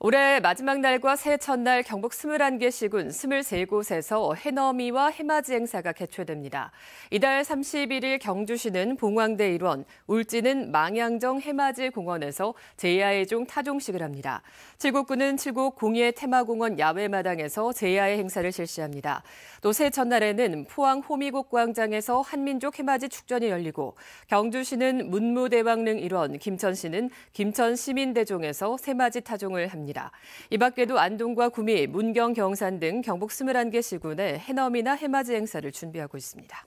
올해 마지막 날과 새해 첫날 경북 21개 시군 23곳에서 해넘이와 해맞이 행사가 개최됩니다. 이달 31일 경주시는 봉황대 일원, 울진은 망양정 해맞이 공원에서 제야의종 타종식을 합니다. 칠곡군은 칠곡 공예 테마공원 야외마당에서 제야의 행사를 실시합니다. 또 새해 첫날에는 포항 호미곶 광장에서 한민족 해맞이 축전이 열리고 경주시는 문무대왕릉 일원, 김천시는 김천시민대종에서 새맞이 타종을 합니다. 합니다. 이 밖에도 안동과 구미, 문경, 경산 등 경북 21개 시군에 해넘이나 해맞이 행사를 준비하고 있습니다.